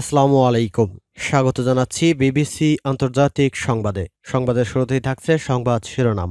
আসসালামু আলাইকুম স্বাগত জানাচ্ছি বিবিসি আন্তর্জাতিক সংবাদে সংবাদের শুরুতেই থাকছে সংবাদ শিরোনাম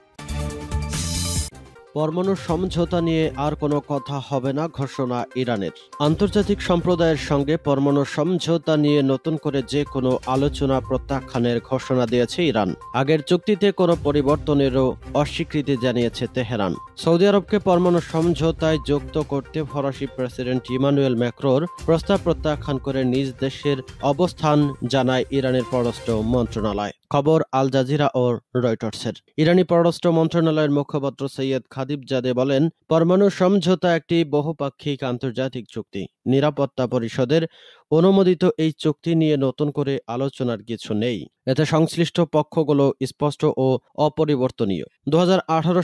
পরমাণু সমঝোতা নিয়ে আর কোনো কথা হবে না ঘোষণা ইরানের আন্তর্জাতিক সম্প্রদায়ের সঙ্গে পরমাণু সমঝোতা নিয়ে নতুন করে যে কোনো আলোচনা প্রত্যাখ্যানের ঘোষণা দিয়েছে ইরান আগের চুক্তিতে কোনো পরিবর্তনেরও অস্বীকৃতি জানিয়েছে তেহরান সৌদি আরবকে পরমাণু সমঝোতায় যুক্ত করতে ফরাসি প্রেসিডেন্ট ইমানুয়েল ম্যাক্রোর প্রস্তাব প্রত্যাখ্যান করে নিজ দেশের অবস্থান জানায় ইরানের পররাষ্ট্র মন্ত্রণালয় খবর আল জাজিরা ও রয়টার্সের ইরানি পররাষ্ট্র মন্ত্রণালয়ের মুখপাত্র সৈয়দ খাদিব জাদে বলেন পরমাণু সমঝোতা একটি বহুপাক্ষিক আন্তর্জাতিক চুক্তি নিরাপত্তা পরিষদের অনুমোদিত এই চুক্তি নিয়ে নতুন করে আলোচনার কিছু নেই এতে সংশ্লিষ্ট পক্ষগুলো স্পষ্ট ও অপরিবর্তনীয় দু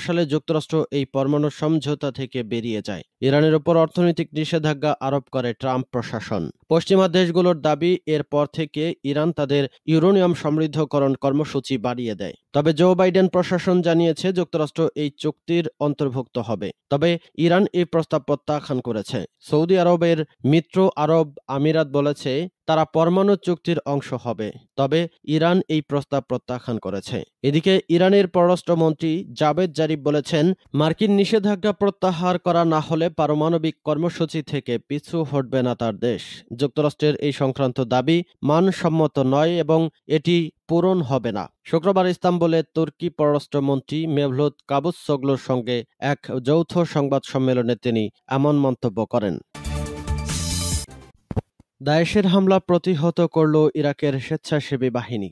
সালে যুক্তরাষ্ট্র এই পরমাণু সমঝোতা থেকে বেরিয়ে যায় ইরানের ওপর অর্থনৈতিক নিষেধাজ্ঞা আরোপ করে ট্রাম্প প্রশাসন পশ্চিমা দেশগুলোর দাবি এরপর থেকে ইরান তাদের ইউরোনিয়াম সমৃদ্ধকরণ কর্মসূচি বাড়িয়ে দেয় তবে জো বাইডেন প্রশাসন জানিয়েছে যুক্তরাষ্ট্র এই চুক্তির অন্তর্ভুক্ত হবে তবে ইরান এই প্রস্তাব প্রত্যাখ্যান করেছে সৌদি আরবের মিত্র আরব আমিরাত বলেছে তারা পরমাণু চুক্তির অংশ হবে তবে ইরান এই প্রস্তাব প্রত্যাখ্যান করেছে এদিকে ইরানের পররাষ্ট্রমন্ত্রী জাবেদ জারিফ বলেছেন মার্কিন নিষেধাজ্ঞা প্রত্যাহার করা না হলে পারমাণবিক কর্মসূচি থেকে পিছু হটবে না তার দেশ যুক্তরাষ্ট্রের এই সংক্রান্ত দাবি মানসম্মত নয় এবং এটি পূরণ হবে না শুক্রবার ইস্তাম্বুলে তুর্কি পররাষ্ট্রমন্ত্রী মেভলুদ কাবুসগলোর সঙ্গে এক যৌথ সংবাদ সম্মেলনে তিনি এমন মন্তব্য করেন দায়েশের হামলা প্রতিহত করল ইরাকের স্বেচ্ছাসেবী বাহিনী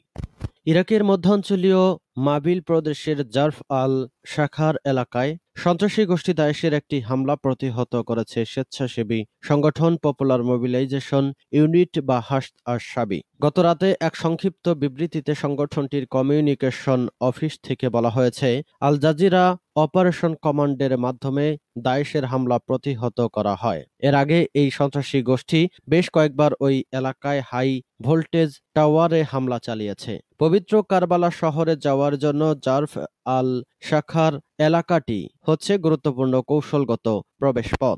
ইরাকের মধ্যাঞ্চলীয় মাবিল প্রদেশের জার্ফ আল শাখার এলাকায় সন্ত্রাসী গোষ্ঠী দায়েশের একটি হামলা প্রতিহত করেছে স্বেচ্ছাসেবী সংগঠন পপুলার মোবিলাইজেশন ইউনিট বা হাস আর সাবি গতরাতে এক সংক্ষিপ্ত বিবৃতিতে সংগঠনটির কমিউনিকেশন অফিস থেকে বলা হয়েছে আল জাজিরা অপারেশন কমান্ডের মাধ্যমে দায়েশের হামলা প্রতিহত করা হয় এর আগে এই সন্ত্রাসী গোষ্ঠী বেশ কয়েকবার ওই এলাকায় হাই ভোল্টেজ টাওয়ারে হামলা চালিয়েছে পবিত্র কারবালা শহরে যাওয়া হওয়ার জন্য জার্ফ আল শাখার এলাকাটি হচ্ছে গুরুত্বপূর্ণ কৌশলগত প্রবেশপথ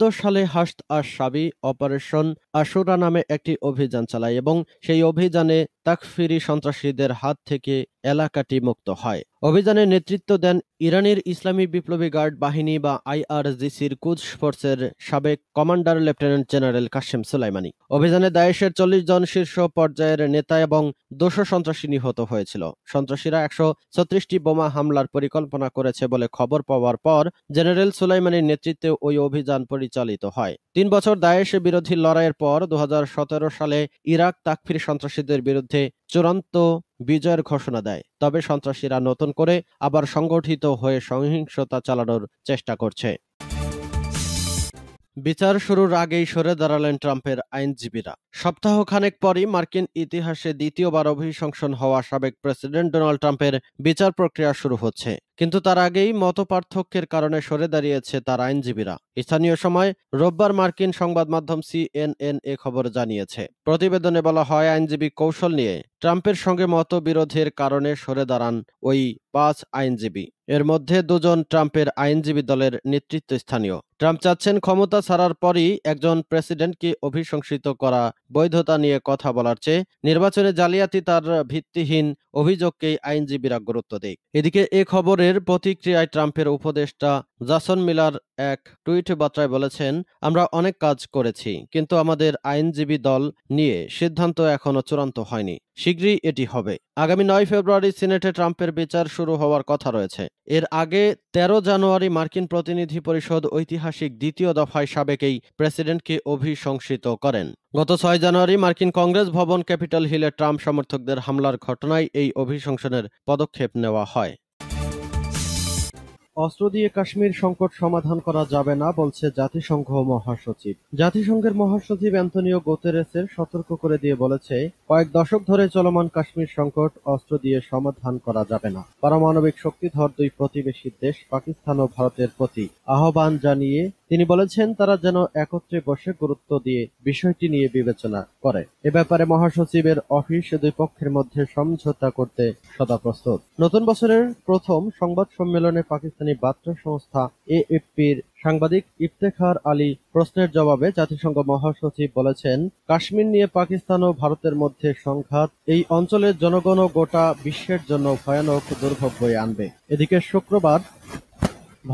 দু সালে হাস্ত আর সাবি অপারেশন আশুরা নামে একটি অভিযান চালায় এবং সেই অভিযানে তাকফিরি সন্ত্রাসীদের হাত থেকে এলাকাটি মুক্ত হয় অভিযানে নেতৃত্ব দেন ইরানের ইসলামী বিপ্লবী গার্ড বাহিনী বা আইআরজিসির কুচ ফোর্সের সাবেক commander lieutenant general Qasem Soleimani অভিযানে দায়েশের চল্লিশ জন শীর্ষ পর্যায়ের নেতা এবং দোষ সন্ত্রাসী নিহত হয়েছিল সন্ত্রাসীরা একশো ছত্রিশটি বোমা হামলার পরিকল্পনা করেছে বলে খবর পাওয়ার পর জেনারেল সুলাইমানির নেতৃত্বে ওই অভিযান পরিচালিত হয় তিন বছর দায়েশ বিরোধী লড়াইয়ের পর দু সালে ইরাক তাকফির সন্ত্রাসীদের বিরুদ্ধে চূড়ান্ত বিজয়ের ঘোষণা দেয় তবে সন্ত্রাসীরা নতুন করে আবার সংগঠিত হয়ে সহিংসতা চালানোর চেষ্টা করছে বিচার শুরুর আগেই সরে দাঁড়ালেন ট্রাম্পের আইনজীবীরা সপ্তাহ খানেক পরই মার্কিন ইতিহাসে দ্বিতীয়বার অভিশংসন হওয়া সাবেক প্রেসিডেন্ট ডোনাল্ড ট্রাম্পের বিচার প্রক্রিয়া শুরু হচ্ছে কিন্তু তার আগেই মতপার্থক্যের কারণে সরে দাঁড়িয়েছে তার আইনজীবীরা স্থানীয় সময় রোববার মার্কিন সংবাদ মাধ্যম সিএনএন এ খবর জানিয়েছে প্রতিবেদনে বলা হয় আইনজীবী কৌশল নিয়ে ট্রাম্পের সঙ্গে মত বিরোধের কারণে সরে দাঁড়ান ওই পাঁচ আইনজীবী এর মধ্যে দুজন ট্রাম্পের আইনজীবী দলের নেতৃত্ব স্থানীয় ট্রাম্প চাচ্ছেন ক্ষমতা ছাড়ার পরই একজন প্রেসিডেন্টকে অভিশংসিত করা বৈধতা নিয়ে কথা বলার চেয়ে নির্বাচনে জালিয়াতি তার ভিত্তিহীন অভিযোগকেই আইনজীবীরা গুরুত্ব দেয় এদিকে এ খবরে উত্তরের প্রতিক্রিয়ায় ট্রাম্পের উপদেষ্টা জাসন মিলার এক টুইট বার্তায় বলেছেন আমরা অনেক কাজ করেছি কিন্তু আমাদের আইনজীবী দল নিয়ে সিদ্ধান্ত এখনও চূড়ান্ত হয়নি শীঘ্রই এটি হবে আগামী নয় ফেব্রুয়ারি সিনেটে ট্রাম্পের বিচার শুরু হওয়ার কথা রয়েছে এর আগে ১৩ জানুয়ারি মার্কিন প্রতিনিধি পরিষদ ঐতিহাসিক দ্বিতীয় দফায় সাবেকেই প্রেসিডেন্টকে অভিশংসিত করেন গত ছয় জানুয়ারি মার্কিন কংগ্রেস ভবন ক্যাপিটাল হিলে ট্রাম্প সমর্থকদের হামলার ঘটনায় এই অভিশংসনের পদক্ষেপ নেওয়া হয় অস্ত্র দিয়ে কাশ্মীর সংকট সমাধান করা যাবে না বলছে জাতিসংঘ মহাসচিব জাতিসংঘের মহাসচিব অ্যান্থনিও গোতেরেসের সতর্ক করে দিয়ে বলেছে কয়েক দশক ধরে চলমান কাশ্মীর সংকট অস্ত্র দিয়ে সমাধান করা যাবে না পারমাণবিক শক্তিধর দুই প্রতিবেশী দেশ পাকিস্তান ও ভারতের প্রতি আহ্বান জানিয়ে তিনি বলেছেন, তারা যেন একত্রে বসে গুরুত্ব দিয়ে বিষয়টি নিয়ে বিবেচনা করে। এ ব্যাপারে মহাসচিবের অফিস দুই পক্ষের মধ্যে সমঝোতা করতে সদা প্রস্তুত। নতুন বছরের প্রথম সংবাদ সম্মেলনে পাকিস্তানি বার্তা সংস্থা এএফপির সাংবাদিক ইফতেখার আলী প্রশ্নের জবাবে জাতিসংঘ মহাসচিব বলেছেন কাশ্মীর নিয়ে পাকিস্তান ও ভারতের মধ্যে সংঘাত এই অঞ্চলের জনগণ ও গোটা বিশ্বের জন্য ভয়ানক দুর্ভোগ বয়ে আনবে এদিকে শুক্রবার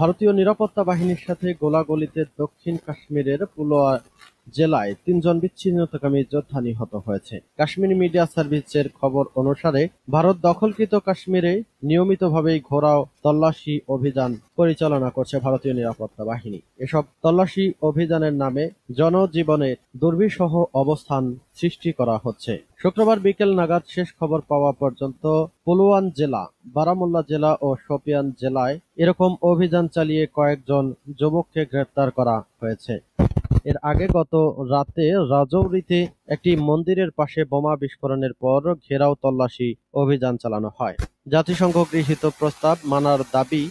ভারতীয় নিরাপত্তা বাহিনীর সাথে গোলাগুলিতে দক্ষিণ কাশ্মীরের পুলওয়ামায় নিহত হয়েছেন। জেলায় তিনজন বিচ্ছিন্নতাকামী যোদ্ধা নিহত হয়েছে কাশ্মীর মিডিয়া সার্ভিসের খবর অনুসারে ভারত দখলকৃত কাশ্মীরে নিয়মিতভাবেই ঘোরাও তল্লাশি অভিযান পরিচালনা করছে ভারতীয় নিরাপত্তা বাহিনী এসব তল্লাশি অভিযানের নামে জনজীবনে দুর্বিসহ অবস্থান সৃষ্টি করা হচ্ছে শুক্রবার বিকেল নাগাদ শেষ খবর পাওয়া পর্যন্ত পুলওয়ান জেলা বারামুল্লা জেলা ও শোপিয়ান জেলায় এরকম অভিযান চালিয়ে কয়েকজন যুবককে গ্রেপ্তার করা হয়েছে এর আগে গত রাতে রাজৌরিতে একটি মন্দিরের পাশে বোমা বিস্ফোরণের পর ঘেরাও তল্লাশি অভিযান চালানো হয় জাতিসংঘ গৃহীত প্রস্তাব মানার দাবি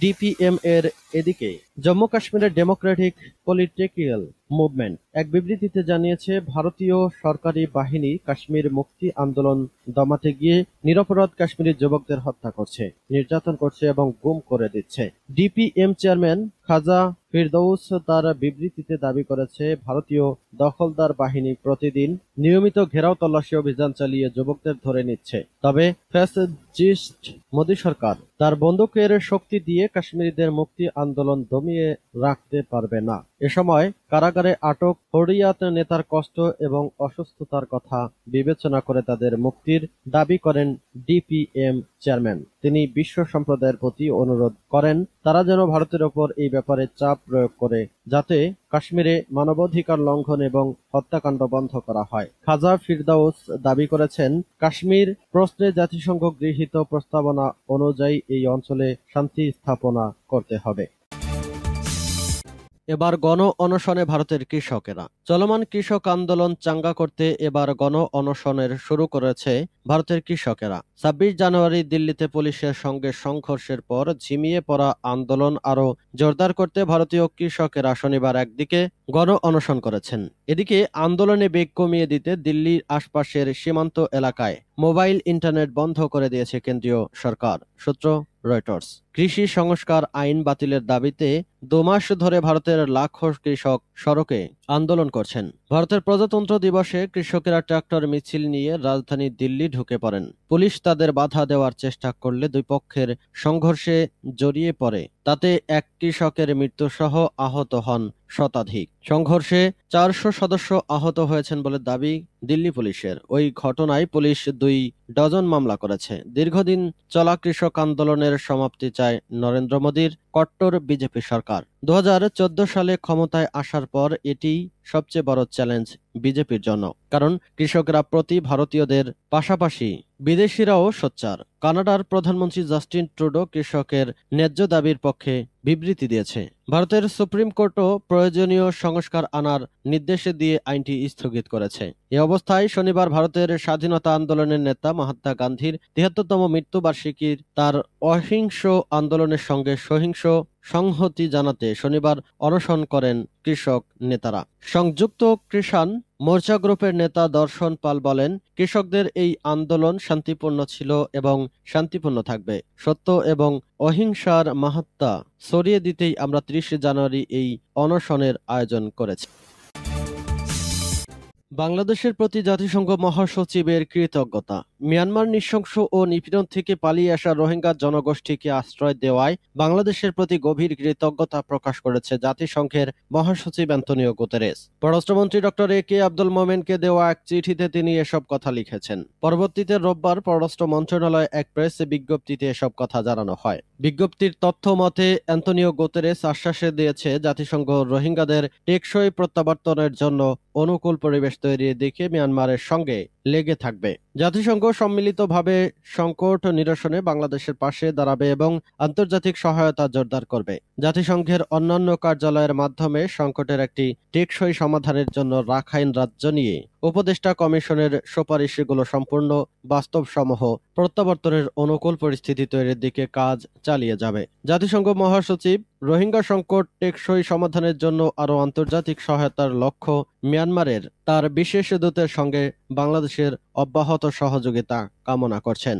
ডিপিএম এর এদিকে জম্মু কাশ্মীরের ডেমোক্রেটিক পলিটিক্যাল মুভমেন্ট এক বিবৃতিতে জানিয়েছে ভারতীয় সরকারি বাহিনী কাশ্মীর মুক্তি আন্দোলন দমাতে গিয়ে নিরপরাধ কাশ্মীরি যুবকদের হত্যা করছে নির্যাতন করছে এবং গুম করে দিচ্ছে ডিপিএম চেয়ারম্যান খাজা ফিরদৌস তার বিবৃতিতে দাবি করেছে ভারতীয় দখলদার বাহিনী প্রতিদিন নিয়মিত ঘেরাও তল্লাশি অভিযান চালিয়ে যুবকদের ধরে নিচ্ছে তবে ফ্যাসজিস্ট মোদী সরকার তার বন্দুকের শক্তি দিয়ে কাশ্মীরিদের মুক্তি আন্দোলন দমিয়ে রাখতে পারবে না এসময় কারাগারে আটক হরিয়াত নেতার কষ্ট এবং অসুস্থতার কথা বিবেচনা করে তাদের মুক্তির দাবি করেন ডিপিএম চেয়ারম্যান তিনি বিশ্ব সম্প্রদায়ের প্রতি অনুরোধ করেন তারা যেন ভারতের ওপর এই ব্যাপারে চাপ প্রয়োগ করে যাতে কাশ্মীরে মানবাধিকার লঙ্ঘন এবং হত্যাকাণ্ড বন্ধ করা হয় খাজা ফিরদাউস দাবি করেছেন কাশ্মীর প্রশ্নে জাতিসংঘ গৃহীত প্রস্তাবনা অনুযায়ী এই অঞ্চলে শান্তি স্থাপনা করতে হবে এবার গণ অনশনে ভারতের কৃষকেরা চলমান কৃষক আন্দোলন চাঙ্গা করতে এবার গণ অনশনের শুরু করেছে ভারতের কৃষকেরা ছাব্বিশ জানুয়ারি দিল্লিতে পুলিশের সঙ্গে সংঘর্ষের পর ঝিমিয়ে পড়া আন্দোলন আরও জোরদার করতে ভারতীয় কৃষকেরা শনিবার একদিকে গণ অনশন করেছেন এদিকে আন্দোলনে বেগ কমিয়ে দিতে দিল্লির আশপাশের সীমান্ত এলাকায় মোবাইল ইন্টারনেট বন্ধ করে দিয়েছে কেন্দ্রীয় সরকার সূত্র রয়টার্স কৃষি সংস্কার আইন বাতিলের দাবিতে দুমাস ধরে ভারতের লাখো কৃষক সড়কে আন্দোলন করছেন ভারতের প্রজাতন্ত্র দিবসে কৃষকেরা ট্রাক্টর মিছিল নিয়ে রাজধানী দিল্লি ঢুকে পড়েন পুলিশ তাদের বাধা দেওয়ার চেষ্টা করলে দুই পক্ষের সংঘর্ষে জড়িয়ে পড়ে তাতে এক কৃষকের মৃত্যুসহ আহত হন শতাধিক সংঘর্ষে চারশো সদস্য আহত হয়েছেন বলে দাবি দিল্লি পুলিশের ওই ঘটনায় পুলিশ দুই ডজন মামলা করেছে দীর্ঘদিন চলা কৃষক আন্দোলনের সমাপ্তি চায় নরেন্দ্র মোদীর কট্টর বিজেপি সরকার দু সালে ক্ষমতায় আসার পর এটি সবচেয়ে বড় চ্যালেঞ্জ বিজেপির জন্য কারণ কৃষকরা প্রতি ভারতীয়দের পাশাপাশি বিদেশিরাও সোচ্চার কানাডার প্রধানমন্ত্রী জাস্টিন ট্রুডো কৃষকের ন্যায্য দাবির পক্ষে বিবৃতি দিয়েছে ভারতের সুপ্রিম কোর্টও প্রয়োজনীয় সংস্কার আনার নির্দেশে দিয়ে আইনটি স্থগিত করেছে এ অবস্থায় শনিবার ভারতের স্বাধীনতা আন্দোলনের নেতা মহাত্মা গান্ধীর তিয়াত্তরতম মৃত্যুবার্ষিকীর তার অহিংস আন্দোলনের সঙ্গে সহিংস সংহতি জানাতে শনিবার অনশন করেন কৃষক নেতারা সংযুক্ত কৃষাণ মোর্চা গ্রুপের নেতা দর্শন পাল বলেন কৃষকদের এই আন্দোলন শান্তিপূর্ণ ছিল এবং শান্তিপূর্ণ থাকবে সত্য এবং অহিংসার মাহাত্মা ছড়িয়ে দিতেই আমরা ত্রিশে জানুয়ারি এই অনশনের আয়োজন করেছি বাংলাদেশের প্রতি জাতিসংঘ মহাসচিবের কৃতজ্ঞতা মিয়ানমার নৃশংস ও নিপীড়ন থেকে পালিয়ে আসা রোহিঙ্গা জনগোষ্ঠীকে আশ্রয় দেওয়ায় বাংলাদেশের প্রতি গভীর কৃতজ্ঞতা প্রকাশ করেছে জাতিসংঘের মহাসচিব অ্যান্তনিও গুতেরেস পররাষ্ট্রমন্ত্রী ডক্টর এ কে আব্দুল মোমেনকে দেওয়া এক চিঠিতে তিনি এসব কথা লিখেছেন পরবর্তীতে রোববার পররাষ্ট্র মন্ত্রণালয় এক প্রেস বিজ্ঞপ্তিতে এসব কথা জানানো হয় বিজ্ঞপ্তির তথ্য মতে অ্যান্তনিও গোতেরেস আশ্বাসে দিয়েছে জাতিসংঘ রোহিঙ্গাদের টেকসই প্রত্যাবর্তনের জন্য অনুকূল পরিবেশ তৈরির দিকে মিয়ানমারের সঙ্গে লেগে থাকবে জাতিসংঘ সম্মিলিতভাবে সংকট নিরসনে বাংলাদেশের পাশে দাঁড়াবে এবং আন্তর্জাতিক সহায়তা জোরদার করবে জাতিসংঘের অন্যান্য কার্যালয়ের মাধ্যমে সংকটের একটি টেকসই সমাধানের জন্য রাখাইন রাজ্য নিয়ে উপদেষ্টা কমিশনের সুপারিশগুলো সম্পূর্ণ বাস্তবসমূহ প্রত্যাবর্তনের অনুকূল পরিস্থিতি তৈরির দিকে কাজ চালিয়ে যাবে জাতিসংঘ মহাসচিব রোহিঙ্গা সংকট টেকসই সমাধানের জন্য আরও আন্তর্জাতিক সহায়তার লক্ষ্য মিয়ানমারের তার বিশেষ দূতের সঙ্গে বাংলাদেশের অব্যাহত সহযোগিতা কামনা করছেন